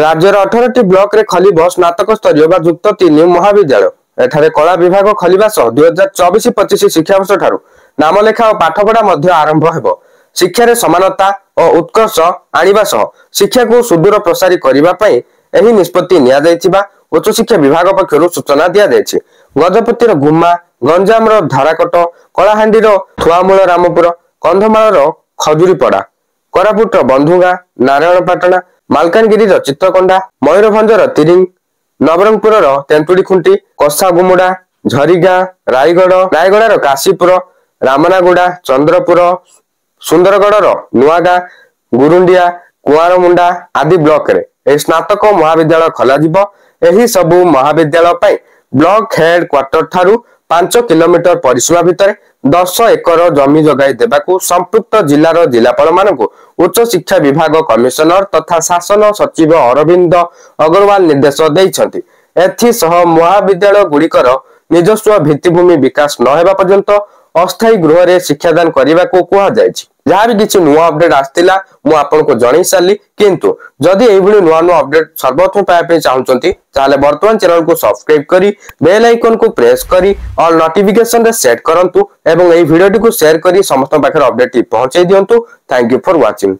ରାଜ୍ୟର ଅଠରଟି ବ୍ଲକରେ ଖୋଲିବ ସ୍ନାତକ ସ୍ତରୀୟ ବା ଯୁକ୍ତ ତିନି ମହାବିଦ୍ୟାଳୟ ଏଠାରେ କଳା ବିଭାଗ ଖୋଲିବା ସହ ଦୁଇ ହଜାର ଚବିଶ ପଚିଶ ଶିକ୍ଷାବର୍ଷ ଠାରୁ ନାମଲେଖା ଓ ପାଠପଢା ମଧ୍ୟ ଆରମ୍ଭ ହେବ ଶିକ୍ଷାରେ ସମାନତା ଓ ଉତ୍କର୍ଷ ଆଣିବା ସହ ଶିକ୍ଷାକୁ ସୁଦୂର ପ୍ରସାରୀ କରିବା ପାଇଁ ଏହି ନିଷ୍ପତ୍ତି ନିଆଯାଇଥିବା ଉଚ୍ଚଶିକ୍ଷା ବିଭାଗ ପକ୍ଷରୁ ସୂଚନା ଦିଆଯାଇଛି ଗଜପତିର ଗୁମା ଗଞ୍ଜାମର ଧାରାକଟ କଳାହାଣ୍ଡିର ଥୁଆମୂଳ ରାମପୁର କନ୍ଧମାଳର ଖଜୁରୀପଡା କୋରାପୁଟର ବନ୍ଧୁଗାଁ ନାରାୟଣପାଟଣା ମାଲକାନଗିରିର ଚିତ୍ରକଣ୍ଡା ମୟୂରଭଞ୍ଜର ତିରିଂ ନବରଙ୍ଗପୁରର ତେନ୍ତୁଡ଼ି ଖୁଣ୍ଟି କଷାଗୁମୁଡ଼ା ଝରିଗାଁ ରାୟଗଡ଼ ରାୟଗଡ଼ାର କାଶୀପୁର ରାମନାଗୁଡ଼ା ଚନ୍ଦ୍ରପୁର ସୁନ୍ଦରଗଡ଼ର ନୂଆଗାଁ ଗୁରୁଣ୍ଡିଆ କୁଆଁରମୁଣ୍ଡା ଆଦି ବ୍ଲକରେ ଏହି ସ୍ନାତକ ମହାବିଦ୍ୟାଳୟ ଖୋଲାଯିବ ଏହି ସବୁ ମହାବିଦ୍ୟାଳୟ ପାଇଁ ବ୍ଲକ ହେଡ୍ କ୍ୱାର୍ଟର ଠାରୁ ପାଞ୍ଚ କିଲୋମିଟର ପରିସୀମା ଭିତରେ ଦଶ ଏକର ଜମି ଯୋଗାଇ ଦେବାକୁ ସମ୍ପୃକ୍ତ ଜିଲ୍ଲାର ଜିଲ୍ଲାପାଳମାନଙ୍କୁ ଉଚ୍ଚଶିକ୍ଷା ବିଭାଗ କମିଶନର ତଥା ଶାସନ ସଚିବ ଅରବିନ୍ଦ ଅଗ୍ରୱାଲ ନିର୍ଦ୍ଦେଶ ଦେଇଛନ୍ତି ଏଥିସହ ମହାବିଦ୍ୟାଳୟ ଗୁଡ଼ିକର ନିଜସ୍ୱ ଭିତ୍ତିଭୂମି ବିକାଶ ନ ହେବା ପର୍ଯ୍ୟନ୍ତ अस्थायी गृह से शिक्षादान करने को कह जा जहाँ भी किसी नुआ अपडेट आसाला मुझक जन सारी कितु जदि यह नुआ नुआ अपडेट सर्वप्रथम पाया चाहूँगी बर्तमान चैनल को सब्सक्राइब कर बेल आइकन को प्रेस कर अल नोटिफिकेशन रे सेट करूँ और यही भिडियो को शेयर कर समस्त पाखे अपडेट पहुंचाई दिंतु थैंक यू फॉर वाचिंग